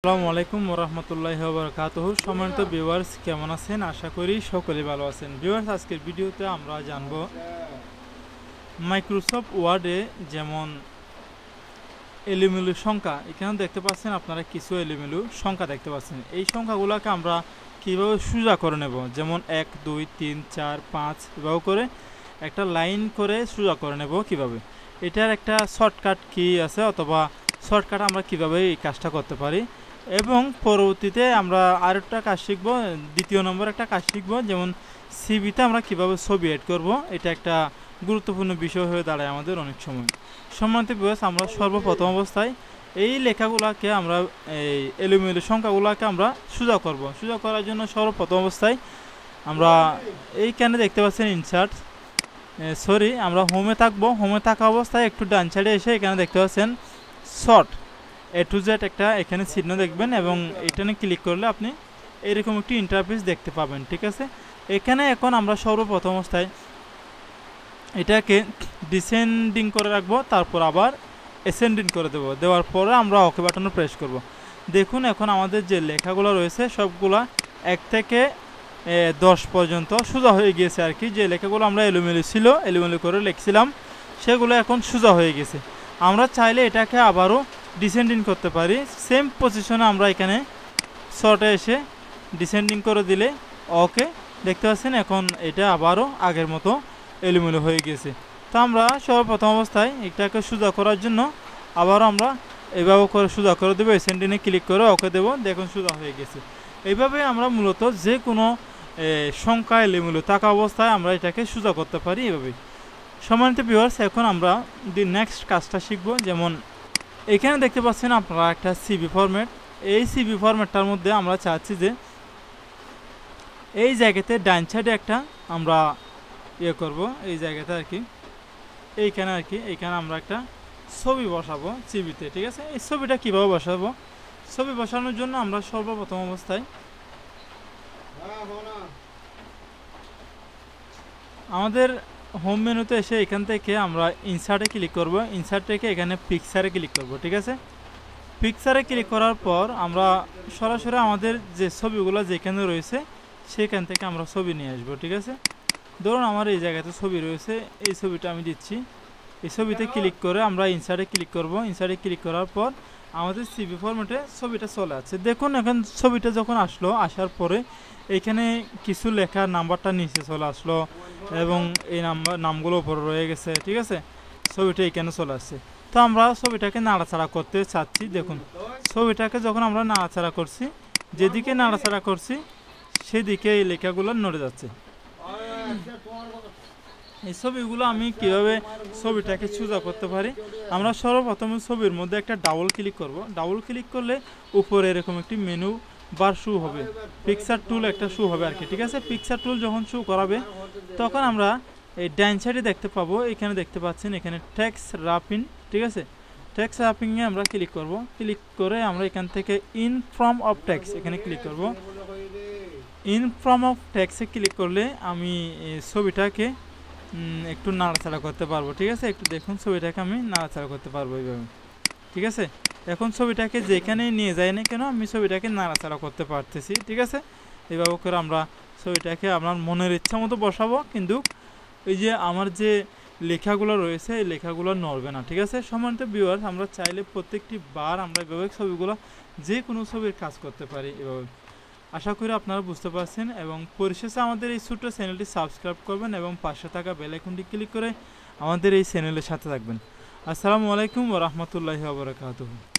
আসসালামু আলাইকুম ওরহমতুল্লাহ বরকাতহ সম্মানিত ভিউয়ার্স কেমন আছেন আশা করি সকলে ভালো আছেন ভিউয়ার্স আজকের ভিডিওতে আমরা জানব মাইক্রোসফট ওয়ার্ডে যেমন এলিমেলু সংখ্যা এখানে দেখতে পাচ্ছেন আপনারা কিছু এলিমেলু সংখ্যা দেখতে পাচ্ছেন এই সংখ্যাগুলোকে আমরা কীভাবে সোজা করে নেব যেমন এক দুই তিন চার পাঁচ এভাবে করে একটা লাইন করে সোজা করে নেব কিভাবে এটার একটা শর্টকাট কি আছে অথবা শর্টকাট আমরা কিভাবে এই কাজটা করতে পারি এবং পরবর্তীতে আমরা আরেকটা কাজ শিখব দ্বিতীয় নম্বর একটা কাজ শিখব যেমন সিবিতে আমরা কিভাবে ছবি অ্যাড করব এটা একটা গুরুত্বপূর্ণ বিষয় হয়ে দাঁড়ায় আমাদের অনেক সময় সম্মানিত বয়স আমরা সর্বপ্রথম অবস্থায় এই লেখাগুলোকে আমরা এই এলুমিলু সংখ্যাগুলোকে আমরা সোজা করব সোজা করার জন্য সর্বপ্রথম অবস্থায় আমরা এইখানে দেখতে পাচ্ছেন ইনসার্ট সরি আমরা হোমে থাকবো হোমে থাকা অবস্থায় একটু ডান সাইডে এসে এখানে দেখতে পাচ্ছেন শর্ট এ টু জেড একটা এখানে চিহ্ন দেখবেন এবং নিয়ে ক্লিক করলে আপনি এরকম একটি ইন্টারফেস দেখতে পাবেন ঠিক আছে এখানে এখন আমরা সর্বপ্রথম অবস্থায় এটাকে ডিসেন্ডিং করে রাখবো তারপর আবার এসেন্ডিং করে দেবো দেওয়ার পরে আমরা ওকে বাটনে প্রেস করব। দেখুন এখন আমাদের যে লেখাগুলো রয়েছে সবগুলা এক থেকে দশ পর্যন্ত সোজা হয়ে গিয়েছে আর কি যে লেখাগুলো আমরা এলোমেলো ছিল এলোমেলো করে লিখছিলাম সেগুলো এখন সোজা হয়ে গেছে আমরা চাইলে এটাকে আবারও ডিসেন্ডিং করতে পারি সেম পজিশনে আমরা এখানে শর্টে এসে ডিসেন্ডিং করে দিলে ওকে দেখতে পাচ্ছেন এখন এটা আবারও আগের মতো এলোমেলো হয়ে গেছে তো আমরা সর্বপ্রথম অবস্থায় এটাকে সোজা করার জন্য আবারও আমরা এভাবে করে সোজা করে দেবো সেন্টিনে ক্লিক করে ওকে দেবো দেখুন সোজা হয়ে গেছে এইভাবে আমরা মূলত যে কোনো সংখ্যা এলোমেলো থাকা অবস্থায় আমরা এটাকে সোজা করতে পারি এভাবে সমানিত পিওয়ার্স এখন আমরা দি নেক্সট কাজটা শিখবো যেমন এখানে দেখতে পাচ্ছেন আপনারা একটা সিবি ফর্মেট এই সিবি ফর্মেটটার মধ্যে আমরা চাচ্ছি যে এই জায়গাতে ডাইন সাইডে একটা আমরা ইয়ে করব এই জায়গাতে আর কি এইখানে আর কি এইখানে আমরা একটা ছবি বসাবো সিবিতে ঠিক আছে এই ছবিটা কীভাবে বসাবো ছবি বসানোর জন্য আমরা সর্বপ্রথম অবস্থায় আমাদের হোম মেনুতে এসে এখান থেকে আমরা ইনসার্টে ক্লিক করব ইনসার্ট থেকে এখানে পিকচারে ক্লিক করব ঠিক আছে পিকচারে ক্লিক করার পর আমরা সরাসরি আমাদের যে ছবিগুলো যেখানে রয়েছে সেখান থেকে আমরা ছবি নিয়ে আসবো ঠিক আছে ধরুন আমার এই জায়গাতে ছবি রয়েছে এই ছবিটা আমি দিচ্ছি এই ছবিতে ক্লিক করে আমরা ইনসার্টে ক্লিক করব ইনসার্টে ক্লিক করার পর আমাদের সিবি ফরম্যাটে ছবিটা চলে আসছে দেখুন এখন ছবিটা যখন আসলো আসার পরে এখানে কিছু লেখা নাম্বারটা নিচে চলে আসলো এবং এই নাম্বার নামগুলো ওপরে রয়ে গেছে ঠিক আছে ছবিটা এখানে চলে আসছে তো আমরা ছবিটাকে নাড়াচাড়া করতে চাচ্ছি দেখুন ছবিটাকে যখন আমরা নাড়াচাড়া করছি যেদিকে নাড়াচাড়া করছি সেদিকে এই লেখাগুলো নড়ে যাচ্ছে এই ছবিগুলো আমি কিভাবে ছবিটাকে সোজা করতে পারি আমরা সর্বপ্রথমে ছবির মধ্যে একটা ডাবল ক্লিক করব ডাবল ক্লিক করলে উপরে এরকম একটি মেনু বার শু হবে পিকচার টুল একটা শু হবে আর কি ঠিক আছে পিকচার টুল যখন শু করাবে তখন আমরা এই ডাইন সাইডে দেখতে পাবো এখানে দেখতে পাচ্ছেন এখানে ট্যাক্স রাপিং ঠিক আছে ট্যাক্স রাপিংয়ে আমরা ক্লিক করব ক্লিক করে আমরা এখান থেকে ইন ফর্ম অফ ট্যাক্স এখানে ক্লিক করব ইন ফর্ম অফ ট্যাক্সে ক্লিক করলে আমি ছবিটাকে একটু নাড়াচাড়া করতে পারবো ঠিক আছে একটু দেখুন ছবিটাকে আমি নাড়াচাড়া করতে পারবো এইভাবে ঠিক আছে এখন ছবিটাকে যেখানে নিয়ে যায় না কেন আমি ছবিটাকে নাড়াচাড়া করতে পারতেছি ঠিক আছে এইভাবে করে আমরা ছবিটাকে আপনার মনের ইচ্ছা মতো বসাবো কিন্তু এই যে আমার যে লেখাগুলো রয়েছে এই লেখাগুলো নড়বে না ঠিক আছে সমানিত ভিউয়ার্স আমরা চাইলে প্রত্যেকটি বার আমরা এভাবে ছবিগুলো যে কোনো ছবির কাজ করতে পারি এভাবে আশা করি আপনারা বুঝতে পারছেন এবং পরিশেষে আমাদের এই ছোট্ট চ্যানেলটি সাবস্ক্রাইব করবেন এবং পাশে থাকা বেলাইকনটি ক্লিক করে আমাদের এই চ্যানেলের সাথে থাকবেন আসসালামু আলাইকুম ওরহমতুল্লাহি আবরকাত